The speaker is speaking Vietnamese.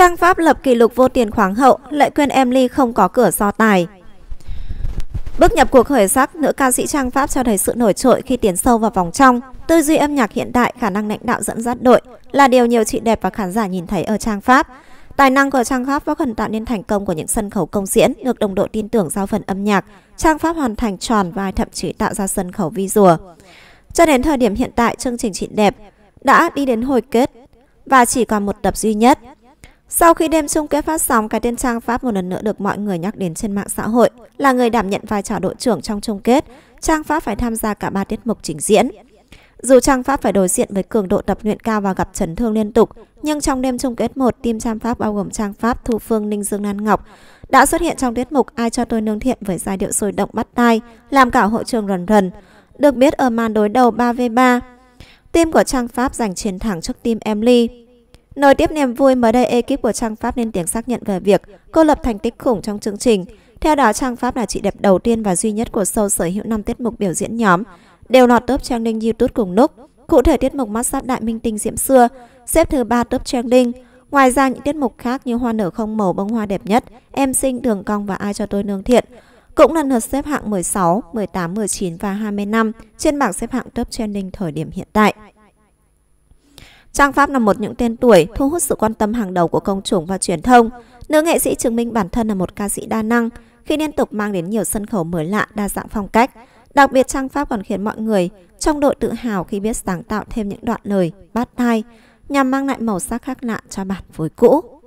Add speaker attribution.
Speaker 1: Trang Pháp lập kỷ lục vô tiền khoáng hậu, lại quên em ly không có cửa so tài. Bước nhập cuộc khởi sắc, nữ ca sĩ Trang Pháp cho thấy sự nổi trội khi tiến sâu vào vòng trong. Tư duy âm nhạc hiện đại, khả năng lãnh đạo dẫn dắt đội là điều nhiều chị đẹp và khán giả nhìn thấy ở Trang Pháp. Tài năng của Trang Pháp góp phần tạo nên thành công của những sân khấu công diễn, được đồng đội tin tưởng giao phần âm nhạc. Trang Pháp hoàn thành tròn vai thậm chí tạo ra sân khấu vi rùa. Cho đến thời điểm hiện tại, chương trình chị đẹp đã đi đến hồi kết và chỉ còn một tập duy nhất. Sau khi đêm chung kết phát sóng, cái tên Trang Pháp một lần nữa được mọi người nhắc đến trên mạng xã hội. Là người đảm nhận vai trò đội trưởng trong chung kết, Trang Pháp phải tham gia cả ba tiết mục trình diễn. Dù Trang Pháp phải đối diện với cường độ tập luyện cao và gặp chấn thương liên tục, nhưng trong đêm chung kết 1, team Trang Pháp bao gồm Trang Pháp, Thu Phương, Ninh Dương Lan Ngọc đã xuất hiện trong tiết mục Ai cho tôi nương thiện với giai điệu sôi động bắt tai, làm cả hội trường rần rần. Được biết ở màn đối đầu 3v3, team của Trang Pháp giành chiến thắng trước team Emily nói tiếp niềm vui, mới đây ekip của Trang Pháp lên tiếng xác nhận về việc cô lập thành tích khủng trong chương trình. Theo đó, Trang Pháp là chị đẹp đầu tiên và duy nhất của show sở hữu 5 tiết mục biểu diễn nhóm, đều lọt top trending YouTube cùng lúc. Cụ thể tiết mục massage đại minh tinh diễm xưa, xếp thứ 3 top trending. Ngoài ra những tiết mục khác như Hoa nở không màu bông hoa đẹp nhất, Em sinh đường cong và Ai cho tôi nương thiện cũng lần lượt xếp hạng 16, 18, 19 và 25 trên bảng xếp hạng top trending thời điểm hiện tại. Trang Pháp là một những tên tuổi thu hút sự quan tâm hàng đầu của công chúng và truyền thông. Nữ nghệ sĩ chứng minh bản thân là một ca sĩ đa năng khi liên tục mang đến nhiều sân khấu mới lạ, đa dạng phong cách. Đặc biệt Trang Pháp còn khiến mọi người trong đội tự hào khi biết sáng tạo thêm những đoạn lời, bát tai nhằm mang lại màu sắc khác lạ cho bản phối cũ.